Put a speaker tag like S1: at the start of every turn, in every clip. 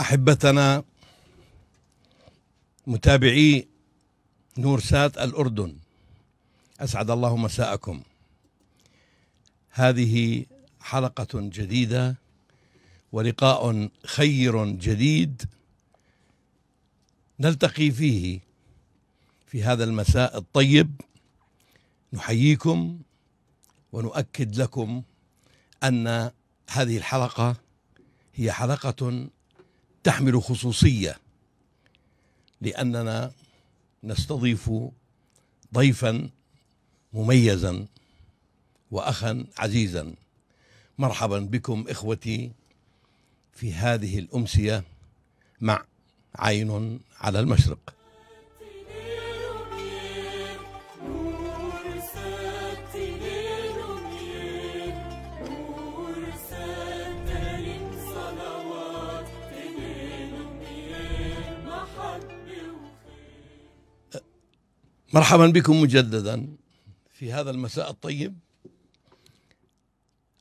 S1: احبتنا متابعي نور سات الاردن اسعد الله مساءكم هذه حلقه جديده ولقاء خير جديد نلتقي فيه في هذا المساء الطيب نحييكم ونؤكد لكم ان هذه الحلقه هي حلقه تحمل خصوصيه لاننا نستضيف ضيفا مميزا واخا عزيزا مرحبا بكم اخوتي في هذه الامسيه مع عين على المشرق مرحبا بكم مجددا في هذا المساء الطيب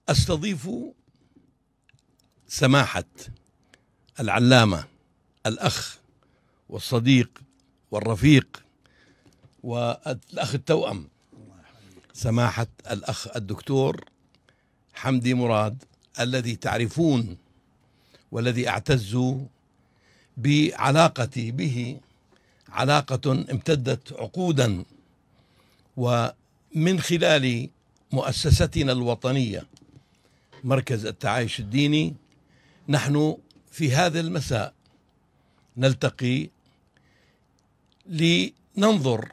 S1: استضيف سماحه العلامه الاخ والصديق والرفيق والاخ التوأم سماحه الاخ الدكتور حمدي مراد الذي تعرفون والذي اعتز بعلاقتي به علاقة امتدت عقودا ومن خلال مؤسستنا الوطنية مركز التعايش الديني نحن في هذا المساء نلتقي لننظر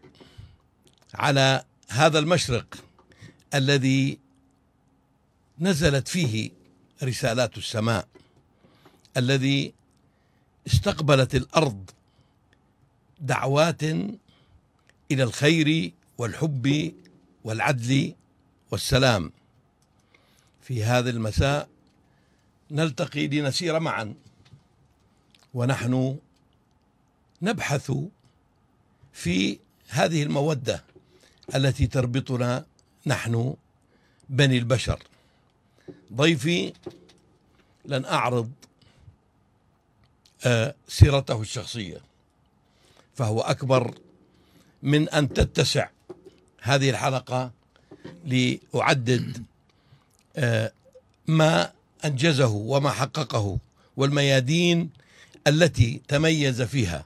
S1: على هذا المشرق الذي نزلت فيه رسالات السماء الذي استقبلت الارض دعوات الى الخير والحب والعدل والسلام في هذا المساء نلتقي لنسير معا ونحن نبحث في هذه الموده التي تربطنا نحن بني البشر ضيفي لن اعرض آه، سيرته الشخصيه فهو أكبر من أن تتسع هذه الحلقة لأعدد آه، ما أنجزه وما حققه والميادين التي تميز فيها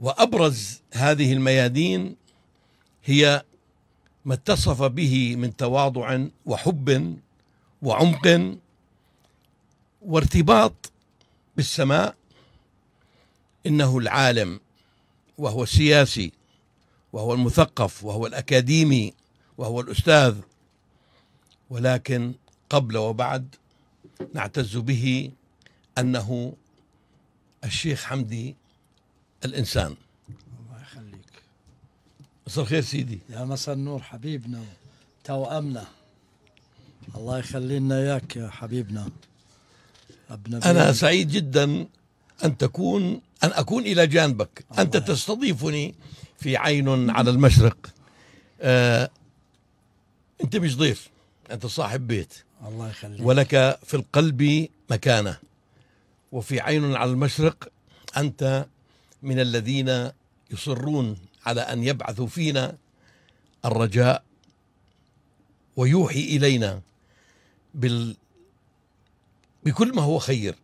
S1: وأبرز هذه الميادين هي ما اتصف به من تواضع وحب وعمق وارتباط بالسماء إنه العالم وهو السياسي وهو المثقف وهو الأكاديمي وهو الأستاذ ولكن قبل وبعد نعتز به أنه الشيخ حمدي الإنسان
S2: الله يخليك مساء الخير سيدي يا مساء النور حبيبنا توأمنا الله يخلي لنا إياك يا حبيبنا أبنا أنا سعيد
S1: جدا أن تكون أن أكون إلى جانبك أنت تستضيفني في عين على المشرق آه أنت مش ضيف أنت صاحب بيت الله يخليك ولك في القلب مكانة وفي عين على المشرق أنت من الذين يصرون على أن يبعثوا فينا الرجاء ويوحي إلينا بال بكل ما هو خير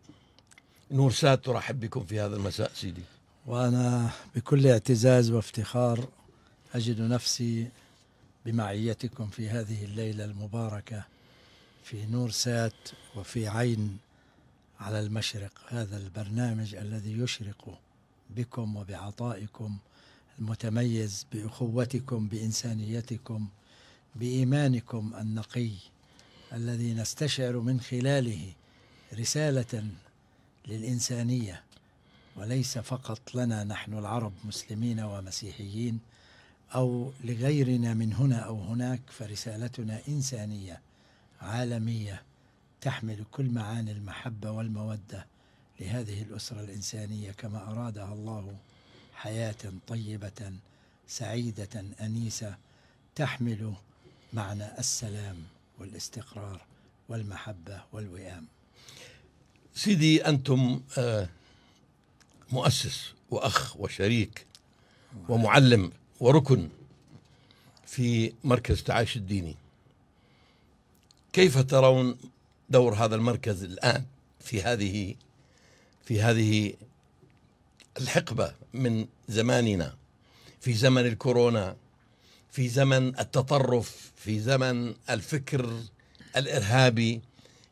S2: نور ساد ترحب بكم
S1: في هذا المساء سيدي
S2: وأنا بكل اعتزاز وافتخار أجد نفسي بمعيتكم في هذه الليلة المباركة في نور سات وفي عين على المشرق هذا البرنامج الذي يشرق بكم وبعطائكم المتميز بأخوتكم بإنسانيتكم بإيمانكم النقي الذي نستشعر من خلاله رسالة للإنسانية وليس فقط لنا نحن العرب مسلمين ومسيحيين أو لغيرنا من هنا أو هناك فرسالتنا إنسانية عالمية تحمل كل معاني المحبة والمودة لهذه الأسرة الإنسانية كما أرادها الله حياة طيبة سعيدة أنيسة تحمل معنى السلام والاستقرار والمحبة والوئام سيدي
S1: أنتم آه، مؤسس وأخ وشريك ومعلم وركن في مركز تعايش الديني كيف ترون دور هذا المركز الآن في هذه في هذه الحقبة من زماننا في زمن الكورونا في زمن التطرف في زمن الفكر الإرهابي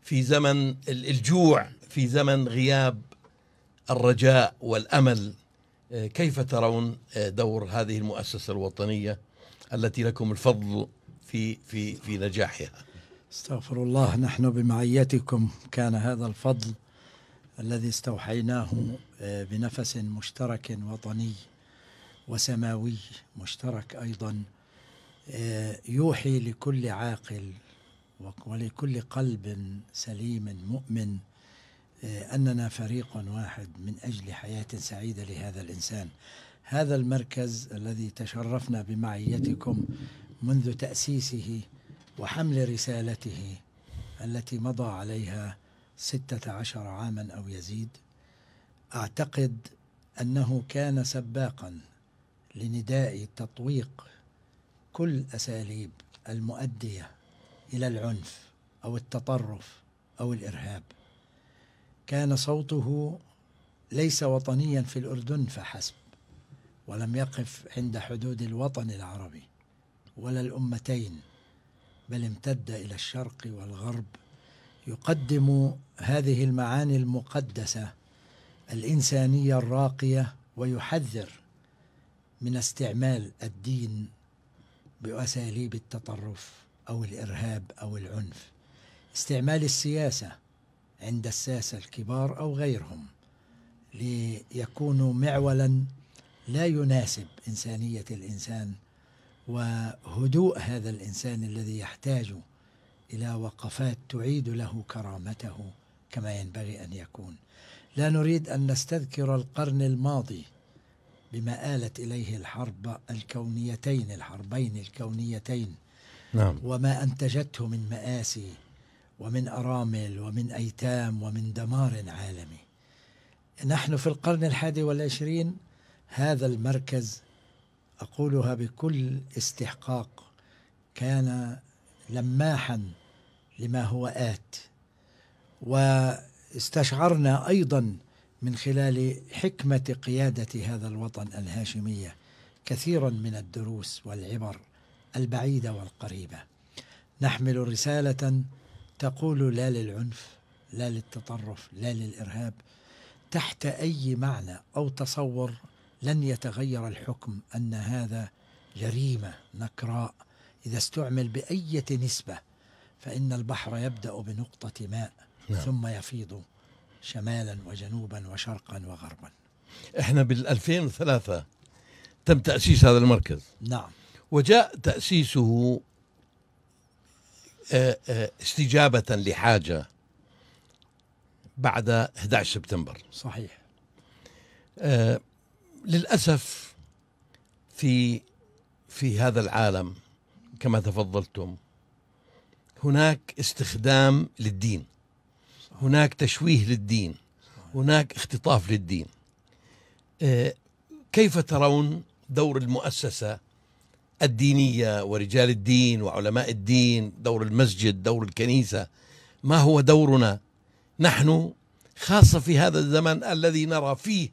S1: في زمن الجوع في زمن غياب الرجاء والامل آه، كيف ترون آه، دور هذه المؤسسه الوطنيه التي لكم الفضل في في في نجاحها؟
S2: استغفر الله نحن بمعيتكم كان هذا الفضل الذي استوحيناه آه، بنفس مشترك وطني وسماوي مشترك ايضا يوحي لكل عاقل ولكل قلب سليم مؤمن آه، أننا فريق واحد من أجل حياة سعيدة لهذا الإنسان هذا المركز الذي تشرفنا بمعيتكم منذ تأسيسه وحمل رسالته التي مضى عليها ستة عشر عاما أو يزيد أعتقد أنه كان سباقا لنداء تطويق كل أساليب المؤدية إلى العنف أو التطرف أو الإرهاب كان صوته ليس وطنيا في الأردن فحسب ولم يقف عند حدود الوطن العربي ولا الأمتين بل امتد إلى الشرق والغرب يقدم هذه المعاني المقدسة الإنسانية الراقية ويحذر من استعمال الدين بأساليب التطرف أو الإرهاب أو العنف استعمال السياسة عند الساسة الكبار أو غيرهم ليكونوا معولا لا يناسب إنسانية الإنسان وهدوء هذا الإنسان الذي يحتاج إلى وقفات تعيد له كرامته كما ينبغي أن يكون لا نريد أن نستذكر القرن الماضي بما آلت إليه الحرب الكونيتين الحربين الكونيتين نعم. وما أنتجته من مآسي ومن أرامل ومن أيتام ومن دمار عالمي نحن في القرن الحادي والعشرين هذا المركز أقولها بكل استحقاق كان لماحا لما هو آت واستشعرنا أيضا من خلال حكمة قيادة هذا الوطن الهاشمية كثيرا من الدروس والعبر البعيدة والقريبة نحمل رسالة تقول لا للعنف لا للتطرف لا للارهاب تحت اي معنى او تصور لن يتغير الحكم ان هذا جريمه نكراء اذا استعمل باية نسبه فان البحر يبدا بنقطه ماء نعم. ثم يفيض شمالا وجنوبا وشرقا وغربا
S1: احنا بال 2003 تم تاسيس هذا المركز نعم وجاء تاسيسه آه، آه، استجابة لحاجة بعد 11 سبتمبر صحيح آه، للأسف في في هذا العالم كما تفضلتم هناك استخدام للدين هناك تشويه للدين هناك اختطاف للدين كيف ترون دور المؤسسة الدينية ورجال الدين وعلماء الدين دور المسجد دور الكنيسة ما هو دورنا نحن خاصة في هذا الزمن الذي نرى فيه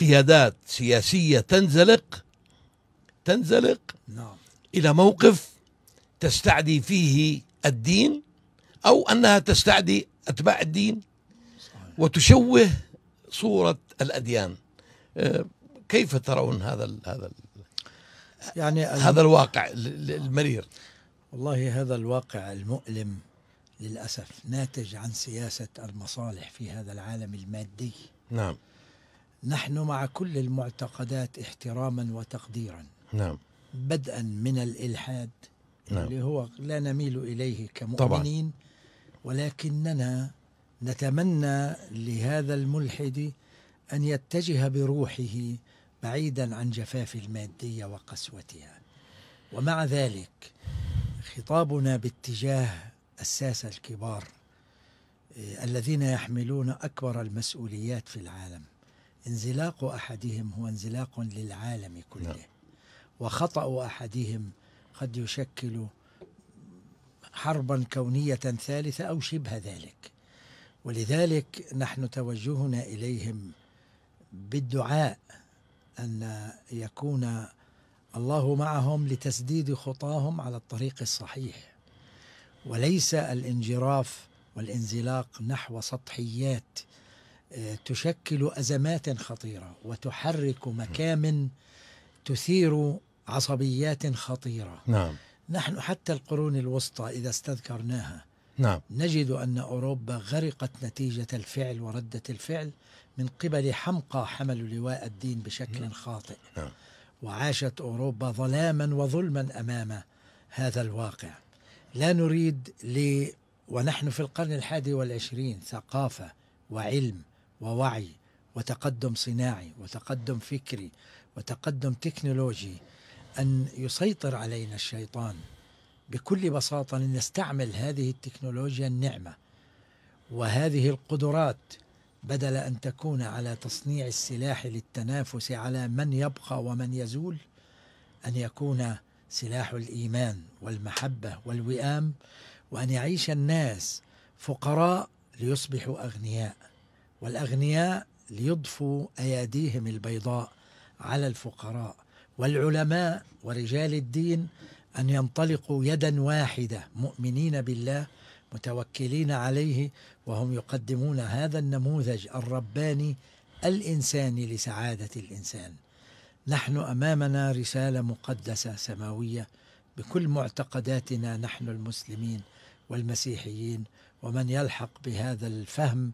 S1: قيادات سياسية تنزلق تنزلق نعم. إلى موقف تستعدي فيه الدين أو أنها تستعدي أتباع الدين صحيح. وتشوه صورة الأديان أه، كيف
S2: ترون هذا هذا يعني هذا الواقع المرير والله هذا الواقع المؤلم للأسف ناتج عن سياسة المصالح في هذا العالم المادي نعم نحن مع كل المعتقدات احتراما وتقديرا نعم بدءا من الإلحاد نعم. اللي هو لا نميل إليه كمؤمنين طبعا. ولكننا نتمنى لهذا الملحد أن يتجه بروحه بعيدا عن جفاف المادية وقسوتها ومع ذلك خطابنا باتجاه الساسة الكبار آه، الذين يحملون أكبر المسؤوليات في العالم انزلاق أحدهم هو انزلاق للعالم كله نعم. وخطأ أحدهم قد يشكل حربا كونية ثالثة أو شبه ذلك ولذلك نحن توجهنا إليهم بالدعاء أن يكون الله معهم لتسديد خطاهم على الطريق الصحيح وليس الانجراف والانزلاق نحو سطحيات آه، تشكل أزمات خطيرة وتحرك مكامن تثير عصبيات خطيرة نعم نحن حتى القرون الوسطى إذا استذكرناها نعم نجد أن أوروبا غرقت نتيجة الفعل وردة الفعل من قبل حمقى حملوا لواء الدين بشكل نعم. خاطئ نعم. وعاشت أوروبا ظلاما وظلما أمام هذا الواقع لا نريد ل ونحن في القرن الحادي والعشرين ثقافة وعلم ووعي وتقدم صناعي وتقدم فكري وتقدم تكنولوجي أن يسيطر علينا الشيطان بكل بساطة لنستعمل هذه التكنولوجيا النعمة وهذه القدرات بدل أن تكون على تصنيع السلاح للتنافس على من يبقى ومن يزول أن يكون سلاح الإيمان والمحبة والوئام وأن يعيش الناس فقراء ليصبحوا أغنياء والأغنياء ليضفوا أياديهم البيضاء على الفقراء والعلماء ورجال الدين أن ينطلقوا يدا واحدة مؤمنين بالله متوكلين عليه وهم يقدمون هذا النموذج الرباني الانساني لسعاده الانسان نحن امامنا رساله مقدسه سماويه بكل معتقداتنا نحن المسلمين والمسيحيين ومن يلحق بهذا الفهم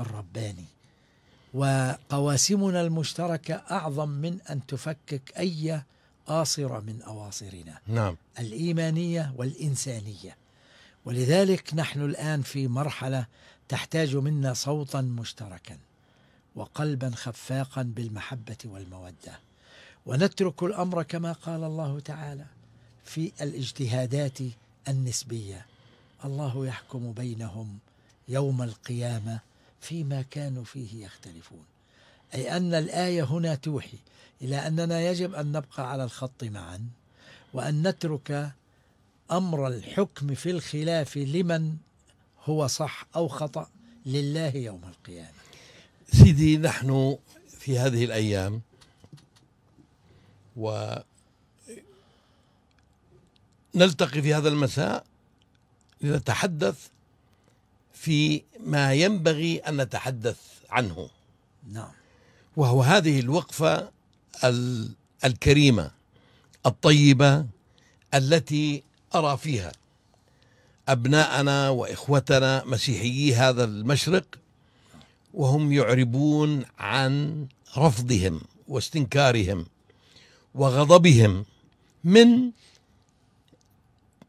S2: الرباني وقواسمنا المشتركه اعظم من ان تفكك اي آصرة من أواصرنا نعم الإيمانية والإنسانية ولذلك نحن الآن في مرحلة تحتاج منا صوتا مشتركا وقلبا خفاقا بالمحبة والمودة ونترك الأمر كما قال الله تعالى في الاجتهادات النسبية الله يحكم بينهم يوم القيامة فيما كانوا فيه يختلفون أي أن الآية هنا توحي إلى أننا يجب أن نبقى على الخط معا وأن نترك أمر الحكم في الخلاف لمن هو صح أو خطأ لله يوم القيامة سيدي نحن في هذه الأيام
S1: و نلتقي في هذا المساء لنتحدث في ما ينبغي أن نتحدث عنه نعم وهو هذه الوقفة الكريمة الطيبة التي أرى فيها أبناءنا وإخوتنا مسيحيي هذا المشرق وهم يعربون عن رفضهم واستنكارهم وغضبهم من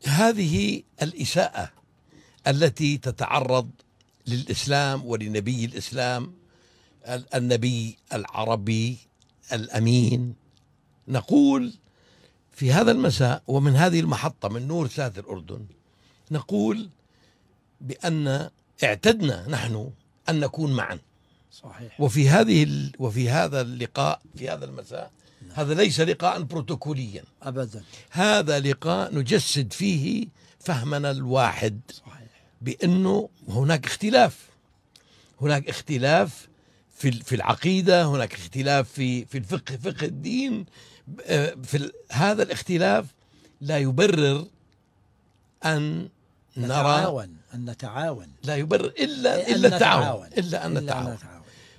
S1: هذه الإساءة التي تتعرض للإسلام ولنبي الإسلام النبي العربي الأمين نقول في هذا المساء ومن هذه المحطة من نور ساعة الأردن نقول بأن اعتدنا نحن أن نكون معا صحيح وفي هذه ال... وفي هذا اللقاء في هذا المساء نعم. هذا ليس لقاء بروتوكوليا أبدا هذا لقاء نجسد فيه فهمنا الواحد صحيح. بأنه هناك اختلاف هناك اختلاف في في العقيدة هناك اختلاف في في الفقه فقه الدين آه، في هذا الاختلاف لا يبرر أن نرى أن نتعاون لا يبرر إلا إلا التعاون إلا أن نتعاون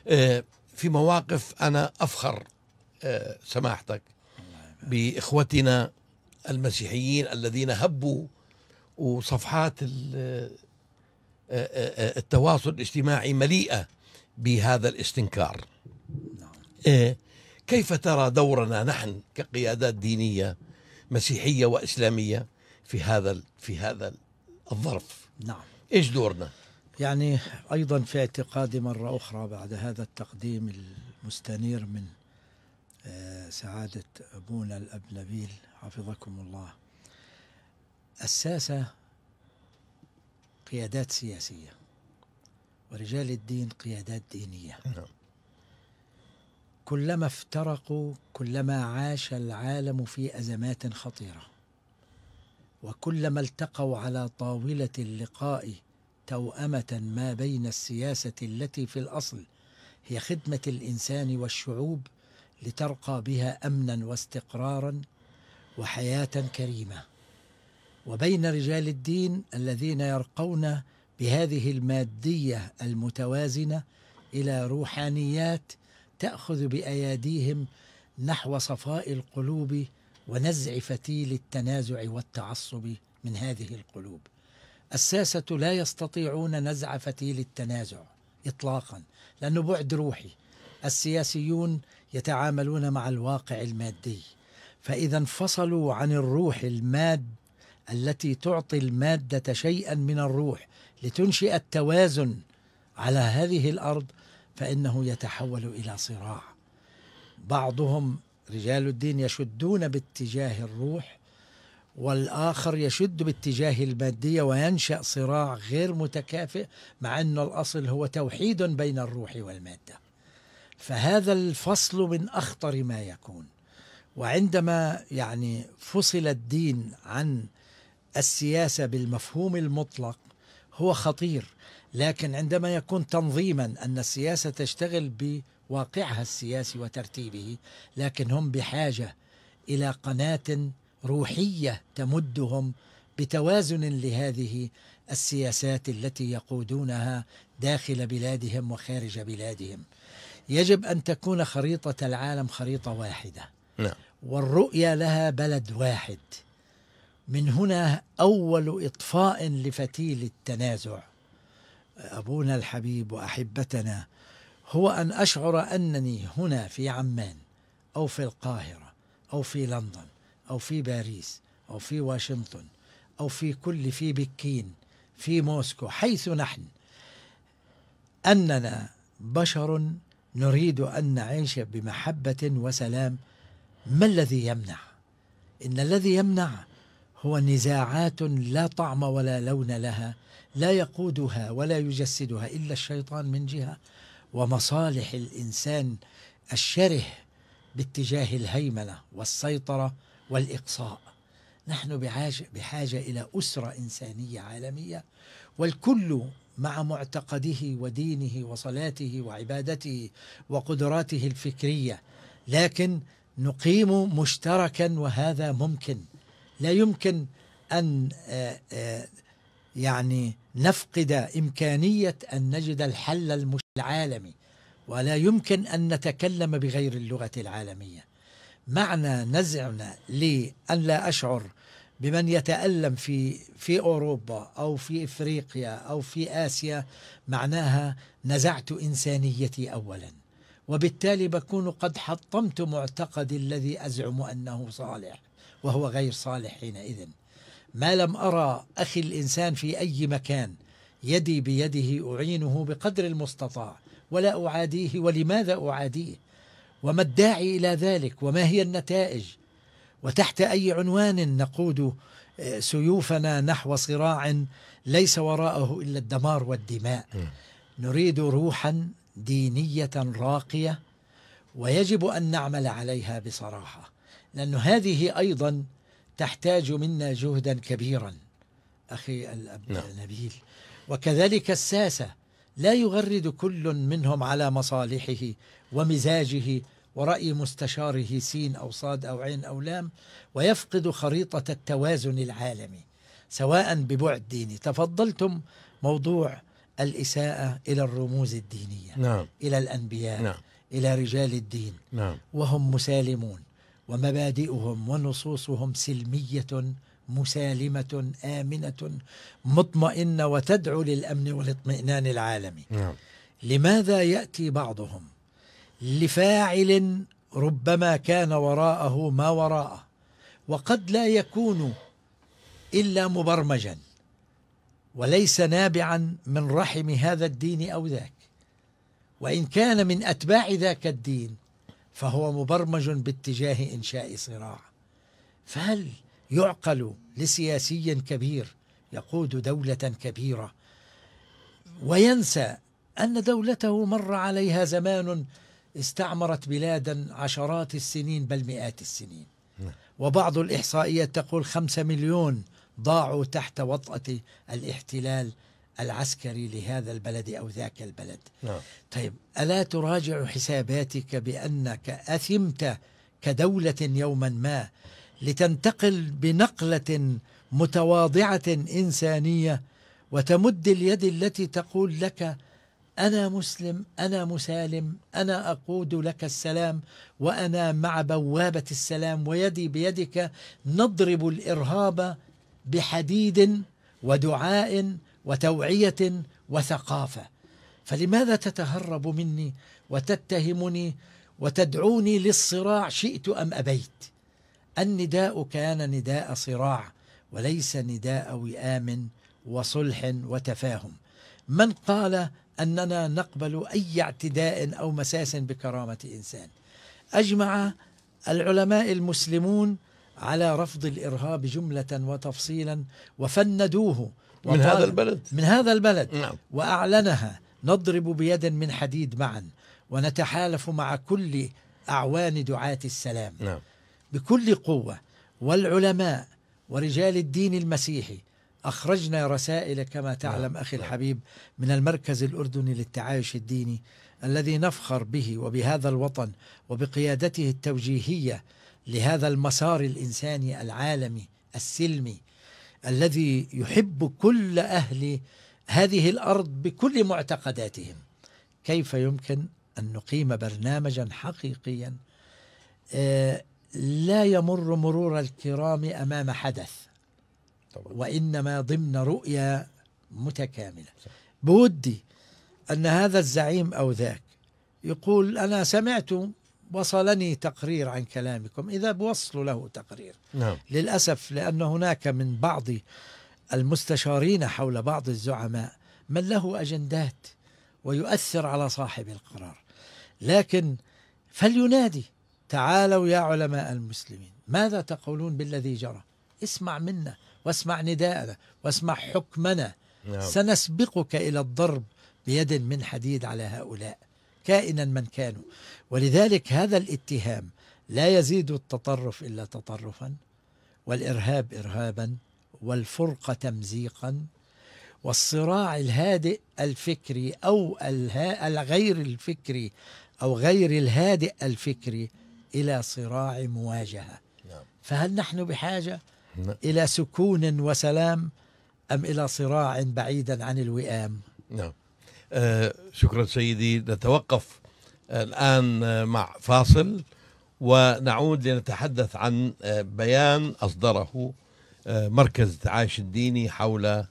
S1: آه، في مواقف أنا أفخر آه، سماحتك بإخوتنا المسيحيين الذين هبوا وصفحات التواصل الاجتماعي مليئة بهذا الاستنكار نعم. كيف ترى دورنا نحن كقيادات دينيه مسيحيه واسلاميه في هذا
S2: في هذا الظرف نعم ايش دورنا يعني ايضا في اعتقادي مره اخرى بعد هذا التقديم المستنير من آه، سعاده ابونا الاب نبيل حفظكم الله اساس قيادات سياسيه ورجال الدين قيادات دينيه نعم. كلما افترقوا كلما عاش العالم في ازمات خطيره وكلما التقوا على طاوله اللقاء توامه ما بين السياسه التي في الاصل هي خدمه الانسان والشعوب لترقى بها امنا واستقرارا وحياه كريمه وبين رجال الدين الذين يرقون بهذه الماديه المتوازنه الى روحانيات تأخذ بأياديهم نحو صفاء القلوب ونزع فتيل التنازع والتعصب من هذه القلوب الساسة لا يستطيعون نزع فتيل التنازع إطلاقا لأنه بعد روحي السياسيون يتعاملون مع الواقع المادي فإذا انفصلوا عن الروح الماد التي تعطي المادة شيئا من الروح لتنشئ التوازن على هذه الأرض فإنه يتحول إلى صراع بعضهم رجال الدين يشدون باتجاه الروح والآخر يشد باتجاه المادية وينشأ صراع غير متكافئ مع أن الأصل هو توحيد بين الروح والمادة فهذا الفصل من أخطر ما يكون وعندما يعني فصل الدين عن السياسة بالمفهوم المطلق هو خطير لكن عندما يكون تنظيما أن السياسة تشتغل بواقعها السياسي وترتيبه لكن هم بحاجة إلى قناة روحية تمدهم بتوازن لهذه السياسات التي يقودونها داخل بلادهم وخارج بلادهم يجب أن تكون خريطة العالم خريطة واحدة نعم. والرؤية لها بلد واحد من هنا أول إطفاء لفتيل التنازع أبونا الحبيب وأحبتنا هو أن أشعر أنني هنا في عمان أو في القاهرة أو في لندن أو في باريس أو في واشنطن أو في كل في بكين في موسكو حيث نحن أننا بشر نريد أن نعيش بمحبة وسلام ما الذي يمنع؟ إن الذي يمنع هو نزاعات لا طعم ولا لون لها لا يقودها ولا يجسدها الا الشيطان من جهه ومصالح الانسان الشره باتجاه الهيمنه والسيطره والاقصاء نحن بحاجه الى اسره انسانيه عالميه والكل مع معتقده ودينه وصلاته وعبادته وقدراته الفكريه لكن نقيم مشتركا وهذا ممكن لا يمكن أن آه، آه، يعني نفقد إمكانية أن نجد الحل العالمي ولا يمكن أن نتكلم بغير اللغة العالمية معنى نزعنا لي أن لا أشعر بمن يتألم في في أوروبا أو في إفريقيا أو في آسيا معناها نزعت إنسانيتي أولا وبالتالي بكون قد حطمت معتقدي الذي أزعم أنه صالح وهو غير صالح حينئذ ما لم أرى أخي الإنسان في أي مكان يدي بيده أعينه بقدر المستطاع ولا أعاديه ولماذا أعاديه وما الداعي إلى ذلك وما هي النتائج وتحت أي عنوان نقود آه، سيوفنا نحو صراع ليس وراءه إلا الدمار والدماء نريد روحا دينية راقية ويجب أن نعمل عليها بصراحة لأن هذه أيضا تحتاج منا جهدا كبيرا أخي الأب نعم. نبيل وكذلك الساسة لا يغرد كل منهم على مصالحه ومزاجه ورأي مستشاره سين أو صاد أو عين أو لام ويفقد خريطة التوازن العالمي سواء ببعد ديني تفضلتم موضوع الإساءة إلى الرموز الدينية نعم. إلى الأنبياء نعم. إلى رجال الدين نعم. وهم مسالمون ومبادئهم ونصوصهم سلميه مسالمه امنه مطمئنه وتدعو للامن والاطمئنان العالمي نعم. لماذا ياتي بعضهم لفاعل ربما كان وراءه ما وراءه وقد لا يكون الا مبرمجا وليس نابعا من رحم هذا الدين او ذاك وان كان من اتباع ذاك الدين فهو مبرمج باتجاه انشاء صراع فهل يعقل لسياسي كبير يقود دوله كبيره وينسى ان دولته مر عليها زمان استعمرت بلادا عشرات السنين بل مئات السنين نعم. وبعض الإحصائيات تقول خمسة مليون ضاعوا تحت وطأة الاحتلال العسكري لهذا البلد أو ذاك البلد نعم. طيب ألا تراجع حساباتك بأنك أثمت كدولة يوما ما لتنتقل بنقلة متواضعة إنسانية وتمد اليد التي تقول لك أنا مسلم أنا مسالم أنا أقود لك السلام وأنا مع بوابة السلام ويدي بيدك نضرب الإرهاب بحديد ودعاء وتوعيه وثقافه فلماذا تتهرب مني وتتهمني وتدعوني للصراع شئت ام ابيت النداء كان نداء صراع وليس نداء وئام وصلح وتفاهم من قال اننا نقبل اي اعتداء او مساس بكرامه انسان اجمع العلماء المسلمون على رفض الارهاب جمله وتفصيلا وفندوه
S1: من هذا البلد من
S2: هذا البلد نعم. وأعلنها نضرب بيد من حديد معا ونتحالف مع كل أعوان دعاة السلام نعم. بكل قوة والعلماء ورجال الدين المسيحي أخرجنا رسائل كما نعم. تعلم أخي نعم. الحبيب من المركز الأردني للتعايش الديني الذي نفخر به وبهذا الوطن وبقيادته التوجيهية لهذا المسار الإنساني العالمي السلمي الذي يحب كل أهل هذه الأرض بكل معتقداتهم كيف يمكن أن نقيم برنامجا حقيقيا آه، لا يمر مرور الكرام أمام حدث وإنما ضمن رؤية متكاملة بودي أن هذا الزعيم أو ذاك يقول أنا سمعت وصلني تقرير عن كلامكم إذا بوصلوا له تقرير نعم. للأسف لأن هناك من بعض المستشارين حول بعض الزعماء من له أجندات ويؤثر على صاحب القرار لكن فلينادي تعالوا يا علماء المسلمين ماذا تقولون بالذي جرى اسمع منا واسمع نداءنا واسمع حكمنا نعم. سنسبقك إلى الضرب بيد من حديد على هؤلاء كائنا من كانوا ولذلك هذا الاتهام لا يزيد التطرف الا تطرفا والارهاب ارهابا والفرقه تمزيقا والصراع الهادئ الفكري او الغير الفكري او غير الهادئ الفكري الى صراع مواجهه نعم. فهل نحن بحاجه نعم. الى سكون وسلام ام الى صراع بعيدا عن الوئام
S1: نعم آه، شكرا سيدي نتوقف الآن مع فاصل ونعود لنتحدث عن آه، بيان أصدره آه، مركز التعايش الديني حول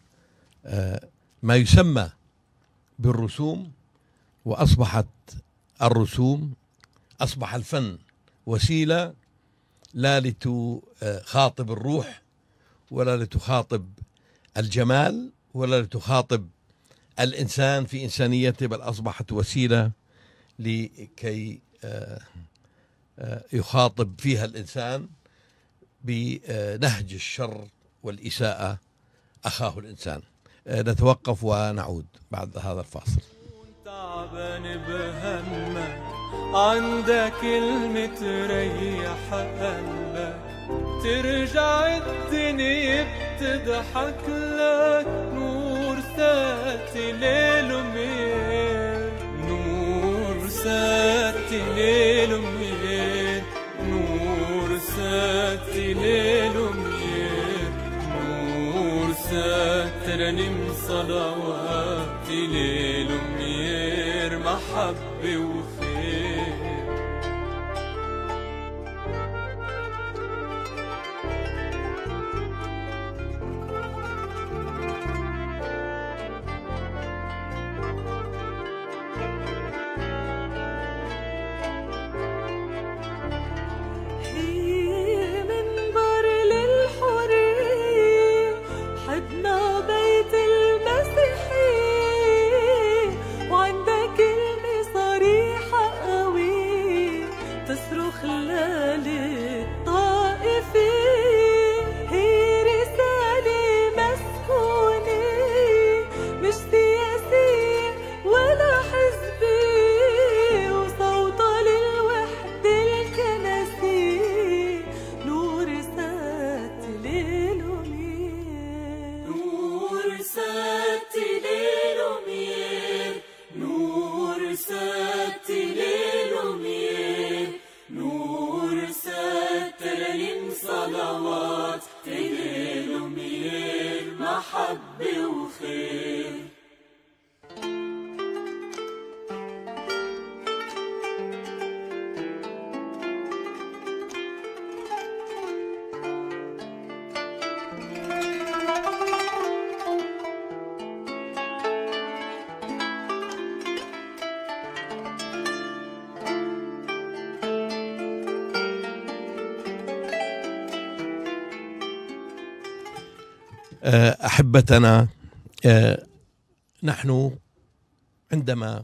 S1: ما يسمى بالرسوم وأصبحت الرسوم أصبح الفن وسيلة لا لتخاطب الروح ولا لتخاطب الجمال ولا لتخاطب الإنسان في إنسانيته بل أصبحت وسيلة لكي آه، آه، يخاطب فيها الإنسان بنهج الشر والإساءة أخاه الإنسان آه، نتوقف ونعود بعد هذا الفاصل
S3: تعبان بهمك عندك كلمة تريح قلبك ترجع الدنيا بتضحك لك سات ليل نور سات ليل نور سات ليل نور صلواتي ليل محبة وفاء
S1: محبتنا آه، نحن عندما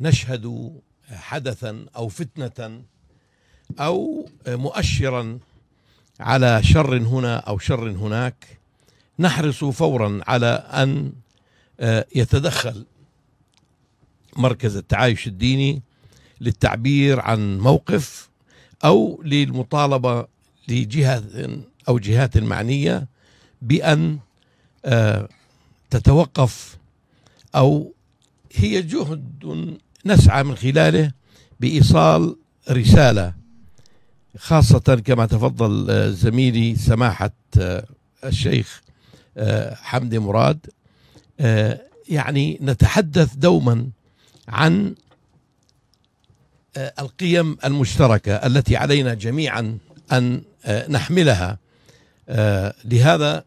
S1: نشهد حدثا او فتنه او مؤشرا على شر هنا او شر هناك نحرص فورا على ان آه، يتدخل مركز التعايش الديني للتعبير عن موقف او للمطالبه لجهه او جهات معنيه بان آه، تتوقف أو هي جهد نسعى من خلاله بإيصال رسالة خاصة كما تفضل آه، زميلي سماحة آه، الشيخ حمدي مراد يعني نتحدث دوما عن القيم المشتركة التي علينا جميعا أن نحملها لهذا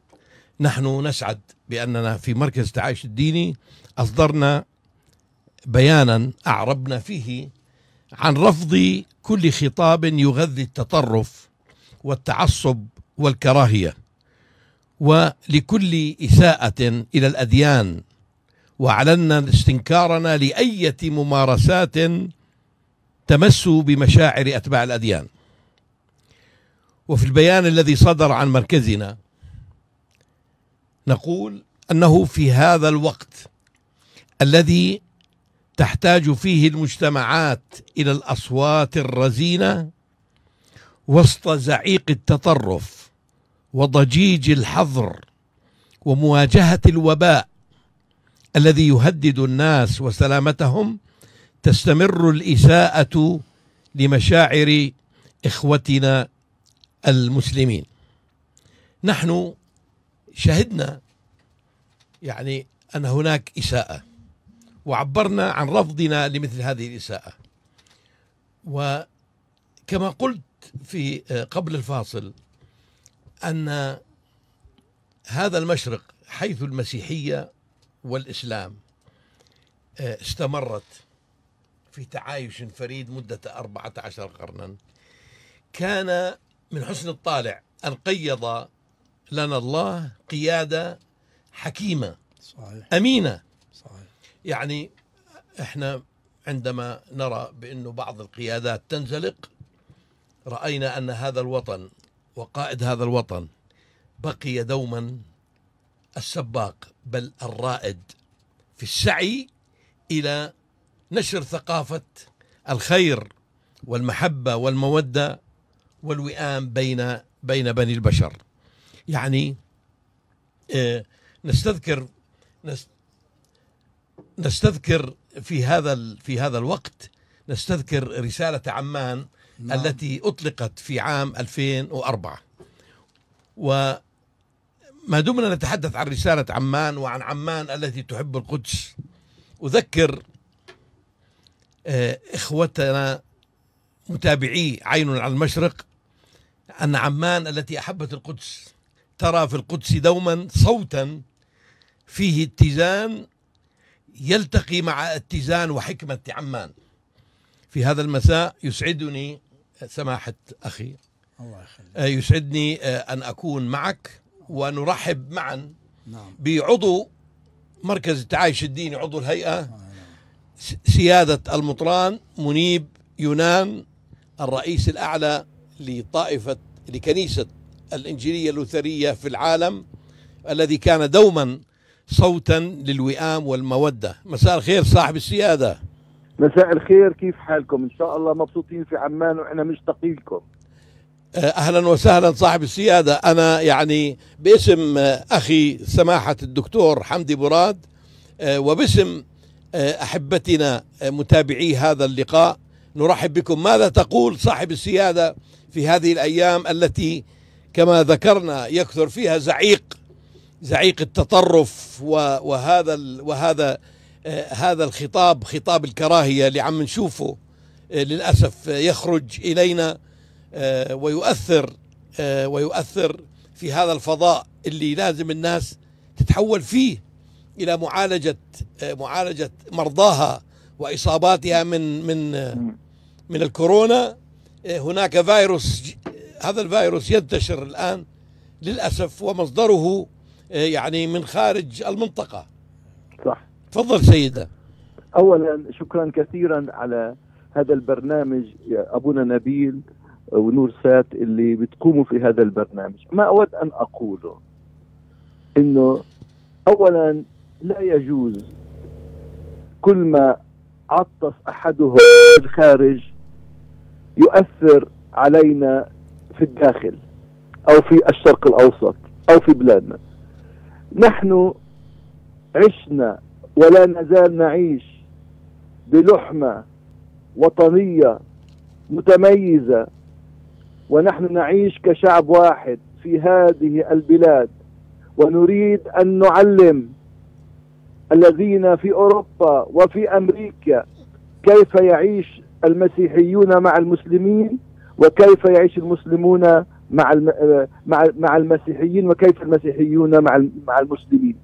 S1: نحن نسعد بأننا في مركز التعايش الديني أصدرنا بيانا أعربنا فيه عن رفض كل خطاب يغذي التطرف والتعصب والكراهية ولكل إساءة إلى الأديان وأعلنا استنكارنا لأية ممارسات تمس بمشاعر أتباع الأديان وفي البيان الذي صدر عن مركزنا نقول انه في هذا الوقت الذي تحتاج فيه المجتمعات الى الاصوات الرزينه وسط زعيق التطرف وضجيج الحظر ومواجهه الوباء الذي يهدد الناس وسلامتهم تستمر الاساءه لمشاعر اخوتنا المسلمين نحن شهدنا يعني أن هناك إساءة وعبرنا عن رفضنا لمثل هذه الإساءة وكما قلت في آه، قبل الفاصل أن هذا المشرق حيث المسيحية والإسلام آه، استمرت في تعايش فريد مدة أربعة عشر قرنا كان من حسن الطالع أن قيض لنا الله قيادة حكيمة صحيح. أمينة صحيح. يعني احنا عندما نرى بأنه بعض القيادات تنزلق رأينا أن هذا الوطن وقائد هذا الوطن بقي دوما السباق بل الرائد في السعي إلى نشر ثقافة الخير والمحبة والمودة والوئام بين بين بني البشر يعني آه, نستذكر نستذكر في هذا في هذا الوقت نستذكر رسالة عمان نعم. التي أطلقت في عام 2004 وما دمنا نتحدث عن رسالة عمان وعن عمان التي تحب القدس أذكر آه, إخوتنا متابعي عين على المشرق أن عمان التي أحبت القدس ترى في القدس دوما صوتا فيه اتزان يلتقي مع اتزان وحكمة عمان في هذا المساء يسعدني سماحة أخي الله يخليك آه، يسعدني آه، أن أكون معك ونرحب معا نعم. بعضو مركز التعايش الديني عضو الهيئة آه، نعم. سيادة المطران منيب يونان الرئيس الأعلى لطائفة لكنيسة الإنجيلية اللوثرية في العالم الذي كان دوما صوتا للوئام والمودة مساء الخير صاحب السيادة
S3: مساء الخير كيف حالكم إن شاء الله مبسوطين في عمان وإحنا مشتاقين لكم
S1: آه، أهلا وسهلا صاحب السيادة أنا يعني باسم آه، أخي سماحة الدكتور حمدي براد آه، وباسم أحبتنا متابعي هذا اللقاء نرحب بكم ماذا تقول صاحب السيادة في هذه الأيام التي كما ذكرنا يكثر فيها زعيق زعيق التطرف وهذا وهذا آه، هذا الخطاب خطاب الكراهيه اللي عم نشوفه آه، للاسف يخرج الينا آه، ويؤثر ويؤثر في هذا الفضاء اللي لازم الناس تتحول فيه الى معالجه معالجه مرضاها واصاباتها من من من الكورونا هناك فيروس هذا الفيروس ينتشر الآن للأسف ومصدره آه، يعني
S3: من خارج المنطقة صح تفضل سيدة أولا شكرا كثيرا على هذا البرنامج يا أبونا نبيل آه، ونور سات اللي بتقوموا في هذا البرنامج ما أود أن أقوله أنه أولا لا يجوز كل ما عطس أحدهم في الخارج يؤثر علينا في الداخل أو في الشرق الأوسط أو في بلادنا نحن عشنا ولا نزال نعيش بلحمة وطنية متميزة ونحن نعيش كشعب واحد في هذه البلاد ونريد أن نعلم الذين في أوروبا وفي أمريكا كيف يعيش المسيحيون مع المسلمين وكيف يعيش المسلمون مع مع مع المسيحيين وكيف المسيحيون مع مع المسلمين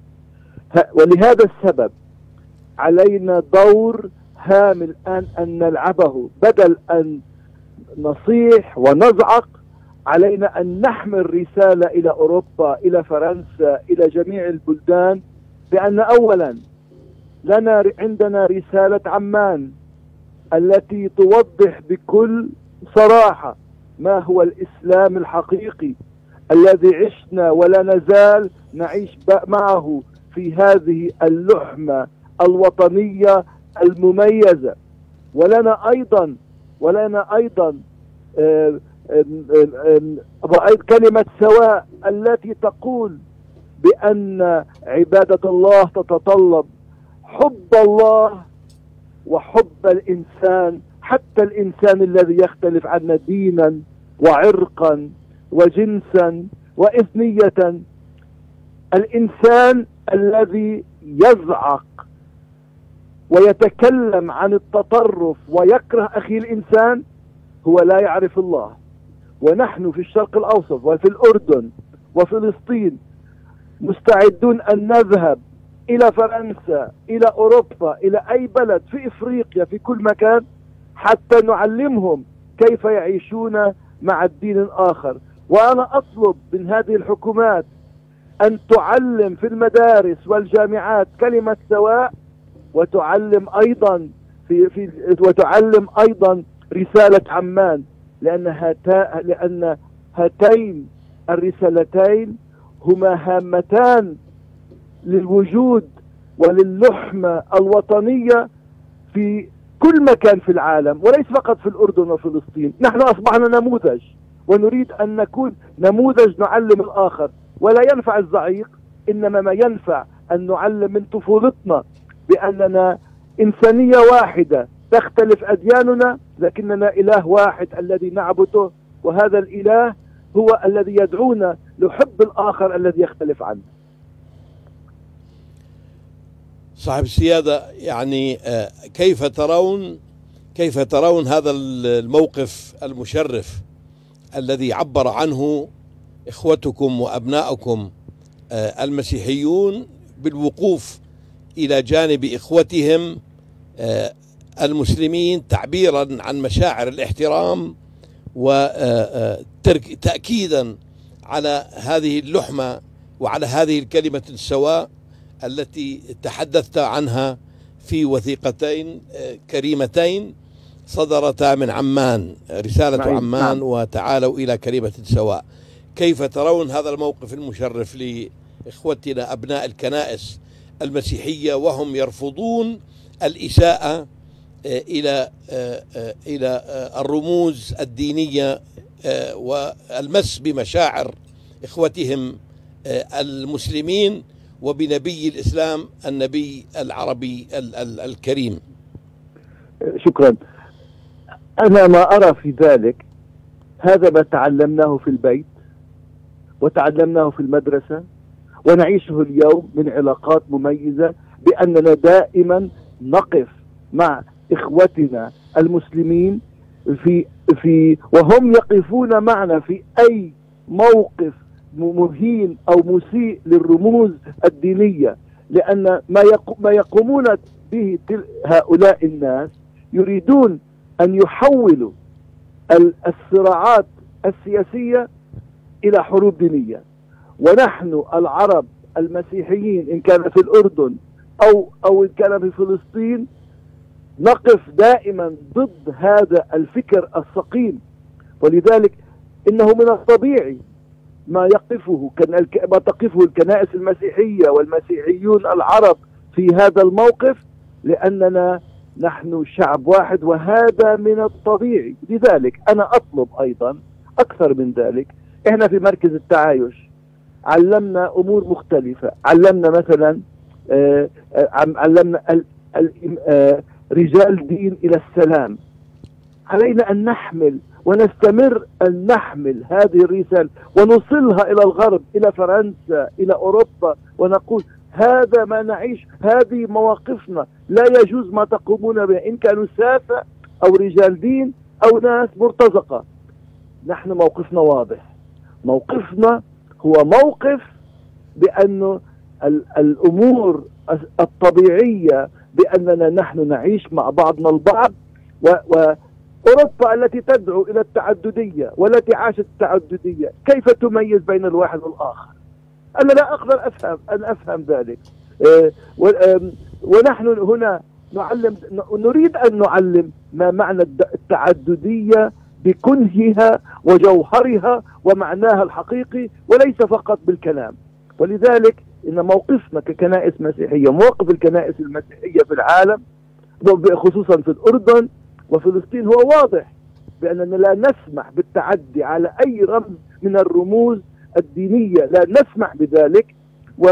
S3: ولهذا السبب علينا دور هام الان ان نلعبه بدل ان نصيح ونزعق علينا ان نحمل رساله الى اوروبا الى فرنسا الى جميع البلدان بان اولا لنا عندنا رساله عمان التي توضح بكل صراحه ما هو الاسلام الحقيقي الذي عشنا ولا نزال نعيش معه في هذه اللحمه الوطنيه المميزه ولنا ايضا ولنا ايضا آه، آه، آه، رايت كلمه سواء التي تقول بان عباده الله تتطلب حب الله وحب الانسان حتى الانسان الذي يختلف عنا دينا وعرقا وجنسا واثنيه الانسان الذي يزعق ويتكلم عن التطرف ويكره اخي الانسان هو لا يعرف الله ونحن في الشرق الاوسط وفي الاردن وفلسطين مستعدون ان نذهب الى فرنسا الى اوروبا الى اي بلد في افريقيا في كل مكان حتى نعلمهم كيف يعيشون مع الدين الآخر وأنا أطلب من هذه الحكومات أن تعلم في المدارس والجامعات كلمة سواء وتعلم أيضا في في وتعلم أيضا رسالة عمان لأن هتا لأن هاتين الرسالتين هما هامتان للوجود وللحمة الوطنية في كل مكان في العالم وليس فقط في الأردن وفلسطين نحن أصبحنا نموذج ونريد أن نكون نموذج نعلم الآخر ولا ينفع الزعيق إنما ما ينفع أن نعلم من طفولتنا بأننا إنسانية واحدة تختلف أدياننا لكننا إله واحد الذي نعبده وهذا الإله هو الذي يدعونا لحب الآخر الذي يختلف عنه
S1: صاحب السيادة يعني آه، كيف ترون كيف ترون هذا الموقف المشرف الذي عبر عنه إخوتكم وأبناؤكم آه، المسيحيون بالوقوف إلى جانب إخوتهم آه، المسلمين تعبيرا عن مشاعر الاحترام وتأكيدا على هذه اللحمة وعلى هذه الكلمة السواء التي تحدثت عنها في وثيقتين آه، كريمتين صدرتا من عمان رسالة معي. نعم، عمان نعم. وتعالوا إلى كلمة سواء كيف ترون هذا الموقف المشرف لإخوتنا أبناء الكنائس المسيحية وهم يرفضون الإساءة آه، إلى آه، إلى الرموز الدينية والمس بمشاعر إخوتهم المسلمين وبنبي الإسلام النبي العربي ال ال الكريم
S3: شكرا أنا ما أرى في ذلك هذا ما تعلمناه في البيت وتعلمناه في المدرسة ونعيشه اليوم من علاقات مميزة بأننا دائما نقف مع إخوتنا المسلمين في في وهم يقفون معنا في أي موقف مهين او مسيء للرموز الدينيه لان ما ما يقومون به هؤلاء الناس يريدون ان يحولوا الصراعات السياسيه الى حروب دينيه ونحن العرب المسيحيين ان كان في الاردن او او ان كان في فلسطين نقف دائما ضد هذا الفكر الثقيل ولذلك انه من الطبيعي ما يقفه ما تقفه الكنائس المسيحية والمسيحيون العرب في هذا الموقف لأننا نحن شعب واحد وهذا من الطبيعي لذلك أنا أطلب أيضا أكثر من ذلك إحنا في مركز التعايش علمنا أمور مختلفة علمنا مثلا آه، آه، علمنا آه، رجال دين إلى السلام علينا أن نحمل ونستمر أن نحمل هذه الرسالة ونوصلها إلى الغرب إلى فرنسا إلى أوروبا ونقول هذا ما نعيش هذه مواقفنا لا يجوز ما تقومون به إن كانوا سافة أو رجال دين أو ناس مرتزقة نحن موقفنا واضح موقفنا هو موقف بأن الأمور الطبيعية بأننا نحن نعيش مع بعضنا البعض و, و أوروبا التي تدعو إلى التعددية والتي عاشت التعددية كيف تميز بين الواحد والآخر أنا لا أقدر أفهم أن أفهم ذلك آه، ونحن هنا نعلم نريد أن نعلم ما معنى التعددية بكنهها وجوهرها ومعناها الحقيقي وليس فقط بالكلام ولذلك إن موقفنا ككنائس مسيحية موقف الكنائس المسيحية في العالم خصوصا في الأردن وفلسطين هو واضح بأننا لا نسمح بالتعدي على أي رمز من الرموز الدينية لا نسمح بذلك و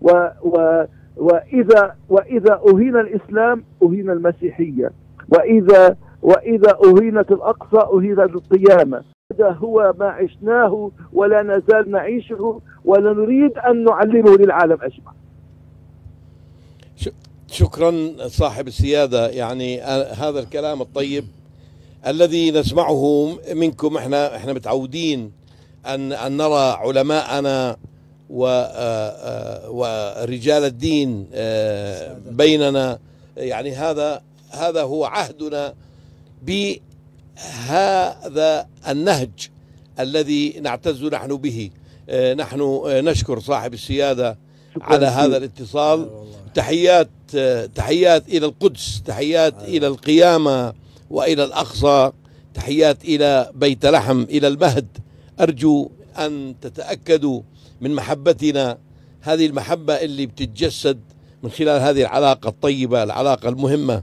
S3: و و وإذا وإذا أهين الإسلام أهين المسيحية وإذا وإذا أهينت الأقصى أهينت القيامة هذا هو ما عشناه ولا نزال نعيشه ولا نريد أن نعلمه للعالم أجمع
S1: شكرا صاحب السيادة يعني آه، هذا الكلام الطيب الذي نسمعه منكم احنا احنا متعودين ان ان نرى علماءنا آه، آه، ورجال الدين بيننا يعني هذا هذا هو عهدنا بهذا النهج الذي نعتز نحن به نحن نشكر صاحب السياده على هذا الاتصال آه، تحيات آه، تحيات إلى القدس تحيات آه. إلى القيامة وإلى الأقصى تحيات إلى بيت لحم إلى المهد أرجو أن تتأكدوا من محبتنا هذه المحبة اللي بتتجسد من خلال هذه العلاقة الطيبة العلاقة المهمة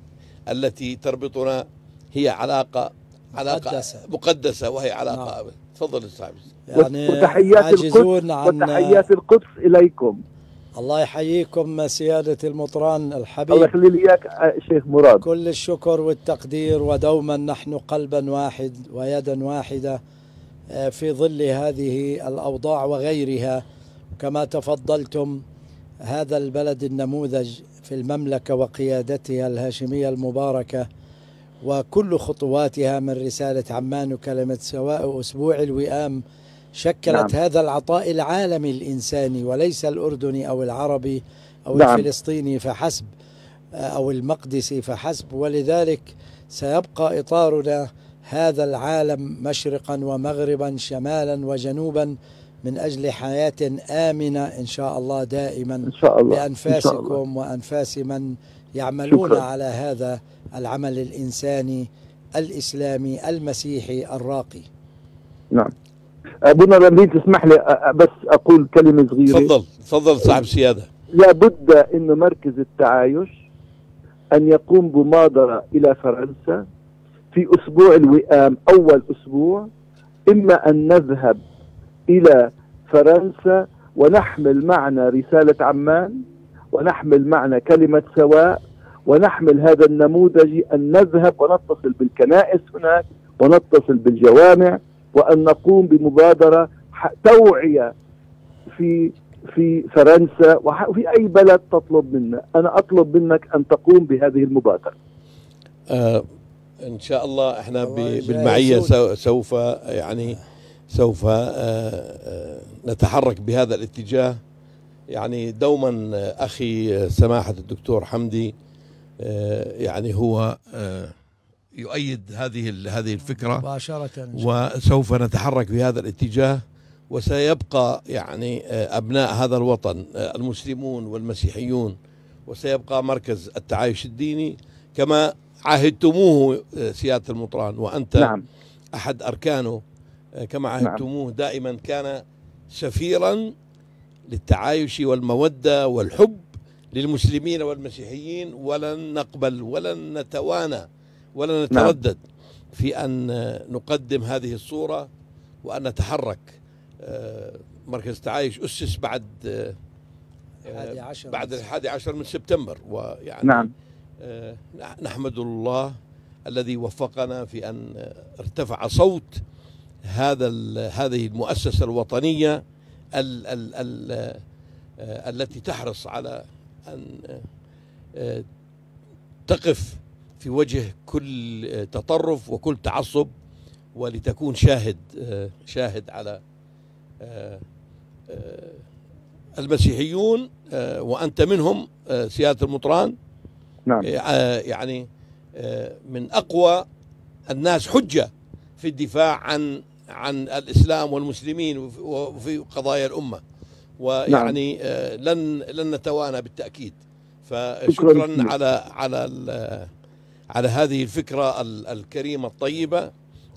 S1: التي تربطنا هي علاقة علاقة مقدسة, مقدسة وهي علاقة نعم. تفضل استاذ
S2: يعني وتحيات القدس وتحيات القدس إليكم الله يحييكم سيادة المطران الحبيب الله يخلي لي اياك آه، شيخ مراد كل الشكر والتقدير ودوما نحن قلبا واحد ويدا واحدة آه، في ظل هذه الأوضاع وغيرها كما تفضلتم هذا البلد النموذج في المملكة وقيادتها الهاشمية المباركة وكل خطواتها من رسالة عمان وكلمة سواء وأسبوع الوئام شكلت نعم. هذا العطاء العالمي الإنساني وليس الأردني أو العربي أو نعم. الفلسطيني فحسب آه، أو المقدسي فحسب ولذلك سيبقى إطارنا هذا العالم مشرقا ومغربا شمالا وجنوبا من أجل حياة آمنة إن شاء الله دائما إن شاء الله. بأنفاسكم إن شاء الله. وأنفاس من يعملون شكرا. على هذا العمل الإنساني الإسلامي المسيحي الراقي
S3: نعم ابونا بلين تسمح لي بس اقول كلمه صغيره تفضل تفضل صاحب السياده لابد ان مركز التعايش ان يقوم بمبادره الى فرنسا في اسبوع الوئام اول اسبوع اما ان نذهب الى فرنسا ونحمل معنا رساله عمان ونحمل معنا كلمه سواء ونحمل هذا النموذج ان نذهب ونتصل بالكنائس هناك ونتصل بالجوامع وان نقوم بمبادره توعيه في في فرنسا وفي اي بلد تطلب منا، انا اطلب منك ان تقوم بهذه المبادره. آه
S1: ان شاء الله احنا بالمعيه سوف يعني سوف آه،, آه نتحرك بهذا الاتجاه يعني دوما آه، اخي سماحه الدكتور حمدي آه يعني هو آه يؤيد هذه هذه الفكره مباشره وسوف نتحرك في هذا الاتجاه وسيبقى يعني آه، ابناء هذا الوطن آه، المسلمون والمسيحيون وسيبقى مركز التعايش الديني كما عهدتموه آه، سياده المطران وانت نعم. احد اركانه كما نعم. عهدتموه نعم. دائما كان سفيرا للتعايش والموده والحب للمسلمين والمسيحيين ولن نقبل ولن نتوانى ولا نتردد في أن نقدم هذه الصورة وأن نتحرك آه، مركز تعايش أسس بعد آه، بعد الحادي عشر من سبتمبر ويعني نعم. آه، نحمد الله الذي وفقنا في أن ارتفع صوت هذا هذه المؤسسة الوطنية الـ الـ الـ التي تحرص على أن تقف في وجه كل آه، تطرف وكل تعصب ولتكون شاهد آه، شاهد على آه، المسيحيون وأنت منهم سيادة المطران نعم. يعني من أقوى الناس حجة في الدفاع عن عن الإسلام والمسلمين وفي قضايا الأمة ويعني نعم. لن لن نتوانى بالتأكيد فشكرا شكرا. على على على هذه الفكرة الكريمة الطيبة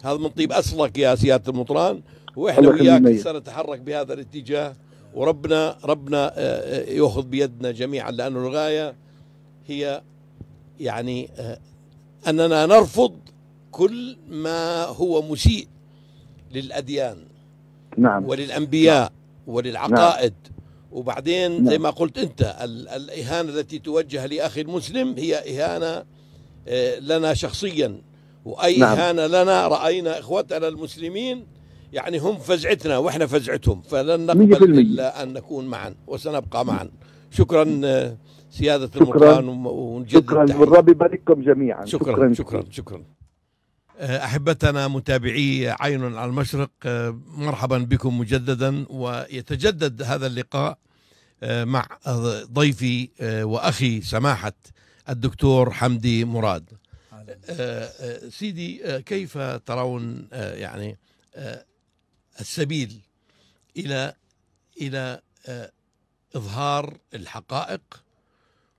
S1: هذا من طيب أصلك يا سيادة المطران وإحنا وياك سنتحرك بهذا الاتجاه وربنا ربنا آه، آه، يأخذ بيدنا جميعا لأنه الغاية هي يعني آه، أننا نرفض كل ما هو مسيء للأديان نعم وللأنبياء نعم. وللعقائد نعم. وبعدين نعم. زي ما قلت أنت الإهانة التي توجه لأخي المسلم هي إهانة آه، لنا شخصيا واي نعم. هانه لنا راينا اخوتنا المسلمين يعني هم فزعتنا واحنا فزعتهم فلن نقبل الا ان نكون معا وسنبقى معا شكرا آه،
S3: سياده المقران ونجدد شكرا والرب يبارككم جميعا شكرا شكرا شكرا, شكرا.
S1: آه، احبتنا متابعي عين على المشرق مرحبا بكم مجددا ويتجدد هذا اللقاء مع ضيفي واخي سماحه الدكتور حمدي مراد آه، آه، سيدي آه، كيف ترون يعني السبيل الى الى اظهار الحقائق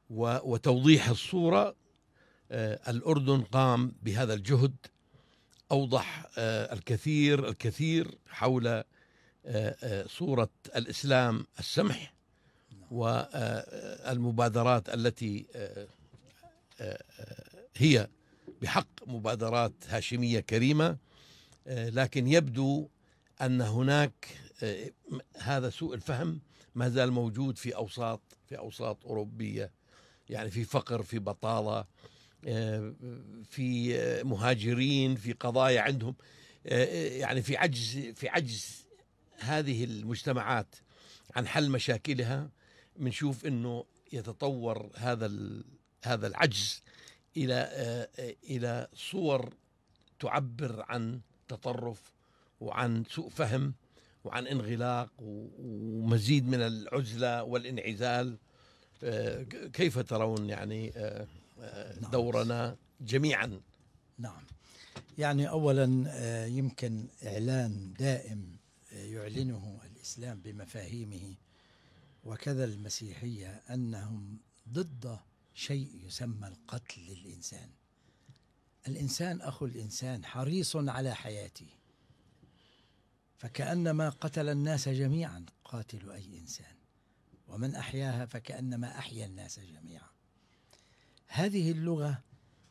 S1: وتوضيح الصوره الاردن قام بهذا الجهد اوضح الكثير الكثير حول صوره الاسلام السمح نعم. والمبادرات التي هي بحق مبادرات هاشمية كريمة لكن يبدو أن هناك هذا سوء الفهم ما زال موجود في أوساط في أوساط أوروبية يعني في فقر في بطالة في مهاجرين في قضايا عندهم يعني في عجز في عجز هذه المجتمعات عن حل مشاكلها بنشوف انه يتطور هذا هذا العجز الى آه، الى صور تعبر عن تطرف وعن سوء فهم وعن انغلاق ومزيد من العزله والانعزال آه، كيف ترون يعني آه، نعم. دورنا جميعا
S2: نعم يعني اولا يمكن اعلان دائم يعلنه الاسلام بمفاهيمه وكذا المسيحيه انهم ضد شيء يسمى القتل للإنسان الإنسان أخو الإنسان حريص على حياته فكأنما قتل الناس جميعا قاتل أي إنسان ومن أحياها فكأنما أحيا الناس جميعا هذه اللغة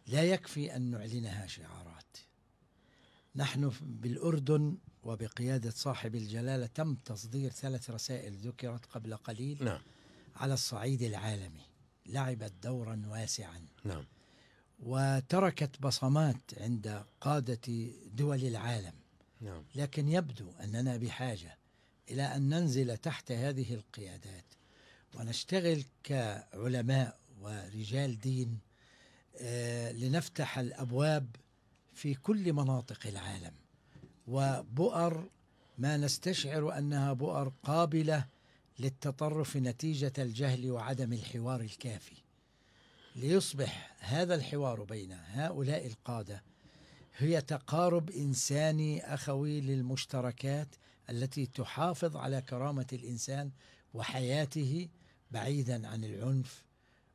S2: لا يكفي أن نعلنها شعارات نحن بالأردن وبقيادة صاحب الجلالة تم تصدير ثلاث رسائل ذكرت قبل قليل نعم. على الصعيد العالمي لعبت دورا واسعا نعم وتركت بصمات عند قادة دول العالم نعم. لكن يبدو أننا بحاجة إلى أن ننزل تحت هذه القيادات ونشتغل كعلماء ورجال دين آه، لنفتح الأبواب في كل مناطق العالم وبؤر ما نستشعر أنها بؤر قابلة للتطرف نتيجة الجهل وعدم الحوار الكافي ليصبح هذا الحوار بين هؤلاء القادة هي تقارب إنساني أخوي للمشتركات التي تحافظ على كرامة الإنسان وحياته بعيدا عن العنف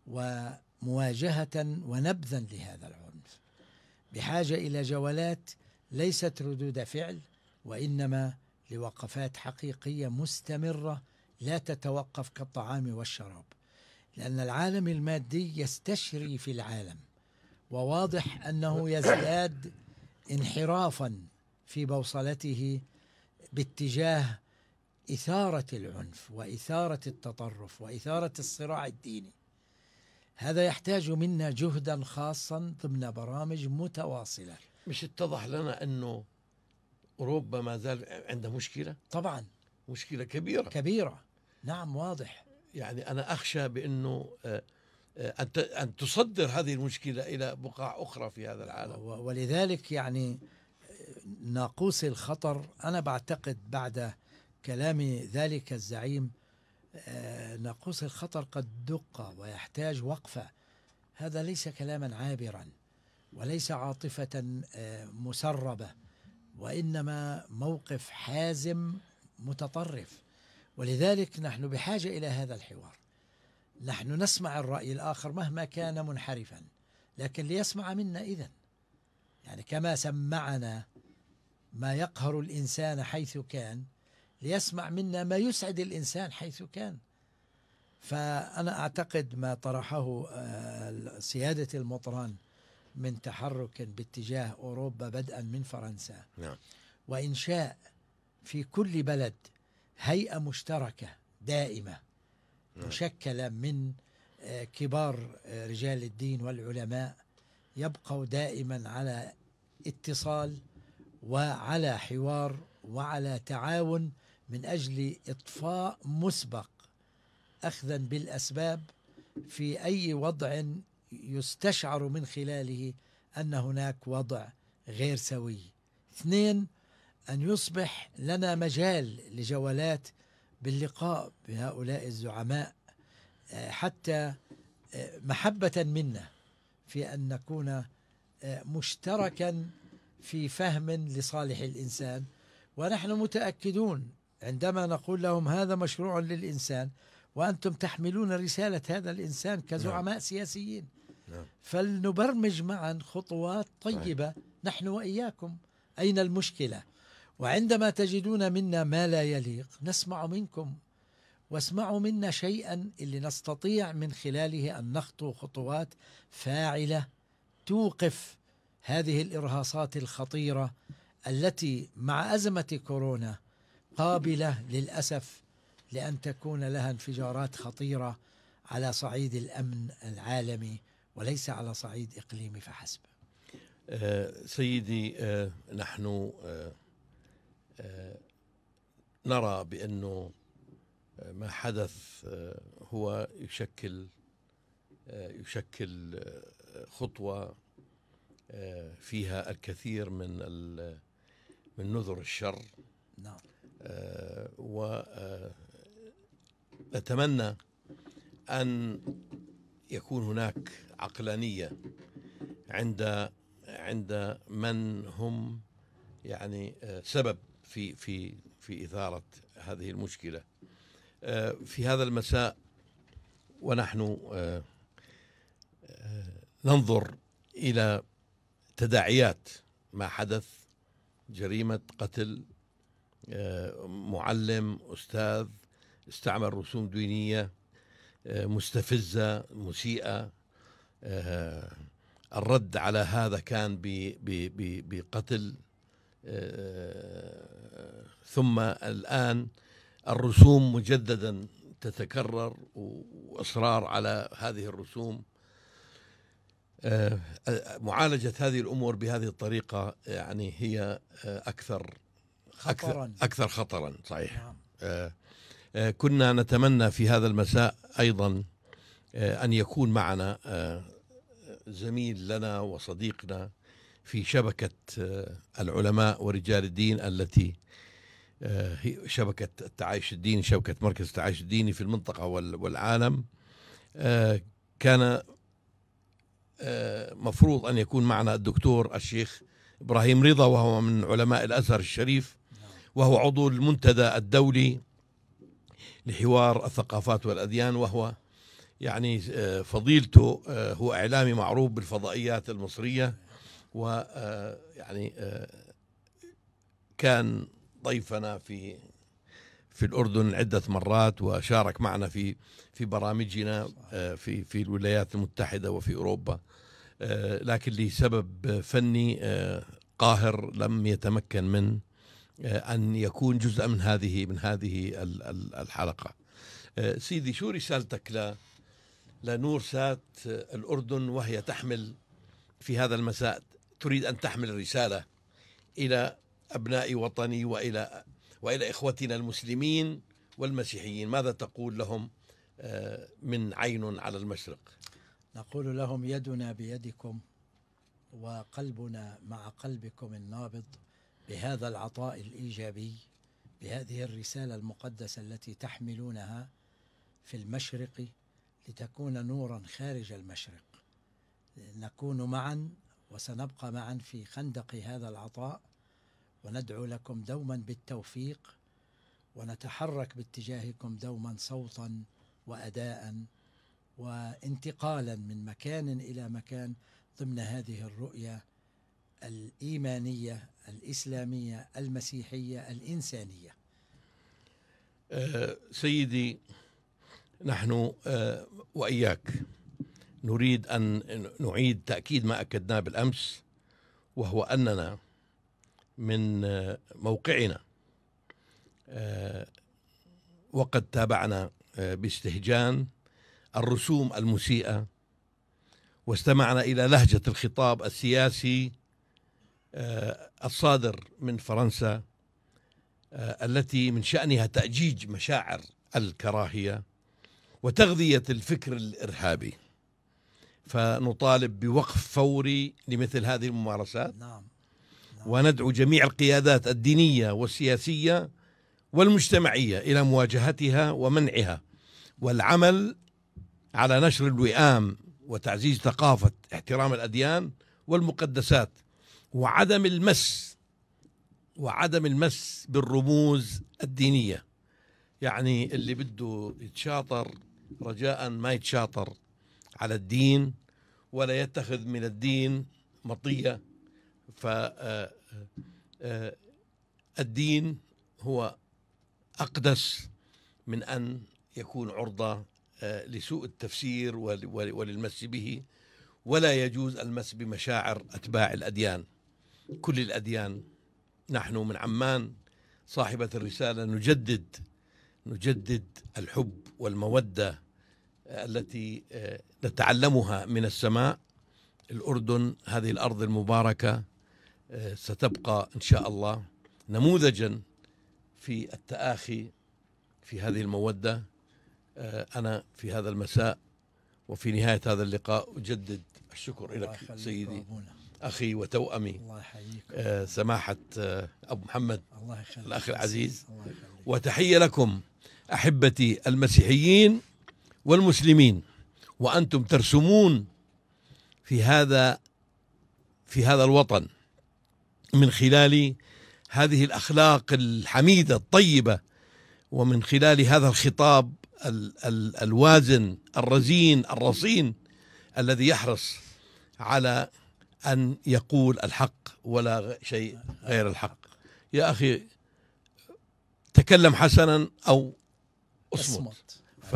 S2: ومواجهة ونبذا لهذا العنف بحاجة إلى جولات ليست ردود فعل وإنما لوقفات حقيقية مستمرة لا تتوقف كالطعام والشراب لأن العالم المادي يستشري في العالم وواضح أنه يزداد انحرافا في بوصلته باتجاه إثارة العنف وإثارة التطرف وإثارة الصراع الديني هذا يحتاج منا جهدا خاصا ضمن برامج متواصلة
S1: مش اتضح لنا أنه أوروبا ما زال عندها مشكلة طبعا مشكلة كبيرة كبيرة نعم واضح يعني أنا أخشى
S2: بأنه آه، آه، أن أن تصدر هذه المشكلة إلى بقاع أخرى في هذا العالم ولذلك يعني آه، ناقوس الخطر أنا بعتقد بعد كلام ذلك الزعيم ناقوس الخطر قد دق ويحتاج وقفة هذا ليس كلاما عابرا وليس عاطفة مسربة وإنما موقف حازم متطرف ولذلك نحن بحاجة إلى هذا الحوار نحن نسمع الرأي الآخر مهما كان منحرفا لكن ليسمع منا إذا يعني كما سمعنا ما يقهر الإنسان حيث كان ليسمع منا ما يسعد الإنسان حيث كان فأنا أعتقد ما طرحه آه، سيادة المطران من تحرك باتجاه أوروبا بدءا من فرنسا نعم. وإنشاء في كل بلد هيئة مشتركة دائمة مشكلة من آه، كبار آه، رجال الدين والعلماء يبقوا دائما على اتصال وعلى حوار وعلى تعاون من اجل اطفاء مسبق اخذا بالاسباب في اي وضع يستشعر من خلاله ان هناك وضع غير سوي. اثنين أن يصبح لنا مجال لجولات باللقاء بهؤلاء الزعماء آه، حتى آه، محبة منا في أن نكون آه، مشتركا في فهم لصالح الإنسان ونحن متأكدون عندما نقول لهم هذا مشروع للإنسان وأنتم تحملون رسالة هذا الإنسان كزعماء نعم. سياسيين نعم. فلنبرمج معا خطوات طيبة صحيح. نحن وإياكم أين المشكلة وعندما تجدون منا ما لا يليق نسمع منكم واسمعوا منا شيئا اللي نستطيع من خلاله ان نخطو خطوات فاعله توقف هذه الارهاصات الخطيره التي مع ازمه كورونا قابله للاسف لان تكون لها انفجارات خطيره على صعيد الامن العالمي وليس على صعيد اقليمي فحسب.
S1: آه، سيدي آه، نحن آه، آه، نرى بأنه آه، ما حدث آه، هو يشكل يشكل خطوة فيها الكثير من من نذر الشر نعم ونتمنى أن يكون هناك عقلانية عند عند من هم يعني سبب في في في إثارة هذه المشكلة آه، في هذا المساء ونحن آه، آه، ننظر إلى تداعيات ما حدث جريمة قتل معلم أستاذ استعمل رسوم دينية مستفزة مسيئة الرد على هذا كان بقتل ثم الآن الرسوم مجددا تتكرر وإصرار على هذه الرسوم معالجة هذه الأمور بهذه الطريقة يعني هي أكثر خطرا أكثر خطرا صحيح نعم. كنا نتمنى في هذا المساء أيضا أن يكون معنا زميل لنا وصديقنا في شبكة آه، العلماء ورجال الدين التي آه، هي شبكة التعايش الديني شبكة مركز التعايش الديني في المنطقة والعالم آه، كان مفروض أن يكون معنا الدكتور الشيخ إبراهيم رضا وهو من علماء الأزهر الشريف نعم. وهو عضو المنتدى الدولي لحوار الثقافات والأديان وهو يعني فضيلته هو إعلامي معروف بالفضائيات المصرية ويعني آه، آه، كان ضيفنا في في الاردن عده مرات وشارك معنا في في برامجنا آه، في في الولايات المتحده وفي اوروبا لكن لسبب فني قاهر لم يتمكن من ان يكون جزءا من هذه من هذه الحلقه سيدي شو رسالتك ل لنور سات الاردن وهي تحمل في هذا المساء تريد أن تحمل رسالة إلى أبناء وطني وإلى وإلى إخوتنا المسلمين والمسيحيين ماذا تقول لهم آه، من عين على المشرق
S2: نقول لهم يدنا بيدكم وقلبنا مع قلبكم النابض بهذا العطاء الإيجابي بهذه الرسالة المقدسة التي تحملونها في المشرق لتكون نورا خارج المشرق نكون معا وسنبقى معا في خندق هذا العطاء وندعو لكم دوما بالتوفيق ونتحرك باتجاهكم دوما صوتا واداء وانتقالا من مكان الى مكان ضمن هذه الرؤيه الايمانيه الاسلاميه المسيحيه الانسانيه.
S1: آه، سيدي نحن آه، واياك نريد أن نعيد تأكيد ما أكدناه بالأمس وهو أننا من موقعنا آه، وقد تابعنا آه، باستهجان الرسوم المسيئة واستمعنا إلى لهجة الخطاب السياسي آه، الصادر من فرنسا التي من شأنها تأجيج مشاعر الكراهية وتغذية الفكر الإرهابي فنطالب بوقف فوري لمثل هذه الممارسات نعم. نعم. وندعو جميع القيادات الدينية والسياسية والمجتمعية إلى مواجهتها ومنعها والعمل على نشر الوئام وتعزيز ثقافة احترام الأديان والمقدسات وعدم المس وعدم المس بالرموز الدينية يعني اللي بده يتشاطر رجاء ما يتشاطر على الدين ولا يتخذ من الدين مطية فالدين آه، آه، آه، الدين هو أقدس من أن يكون عرضة لسوء التفسير وللمس به ولا يجوز المس بمشاعر أتباع الأديان كل الأديان نحن من عمان صاحبة الرسالة نجدد نجدد الحب والمودة التي آه، نتعلمها من السماء الأردن هذه الأرض المباركة آه، ستبقى إن شاء الله نموذجا في التآخي في هذه المودة آه، أنا في هذا المساء وفي نهاية هذا اللقاء أجدد الشكر لك سيدي أخي وتوأمي الله سماحة أبو محمد الله الأخ العزيز الله وتحية لكم أحبتي المسيحيين والمسلمين وأنتم ترسمون في هذا في هذا الوطن من خلال هذه الأخلاق الحميدة الطيبة ومن خلال هذا الخطاب ال ال الوازن الرزين الرصين الذي يحرص على أن يقول الحق ولا شيء غير الحق يا أخي تكلم حسنا أو أصمت, أصمت. ف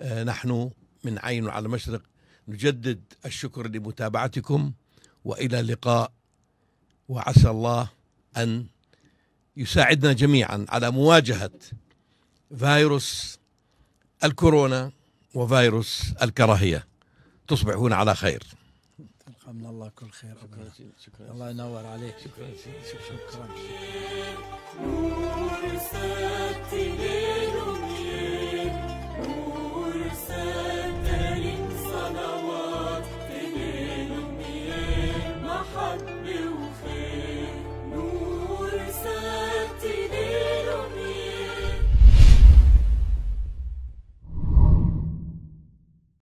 S1: آه، نحن من عين على المشرق نجدد الشكر لمتابعتكم والى اللقاء وعسى الله ان يساعدنا جميعا على مواجهه فيروس الكورونا وفيروس الكراهيه تصبحون على خير
S2: من الله كل خير شكرا شكرا الله ينور عليك شكرا شكرا شكرا,
S3: شكرا. شكرا.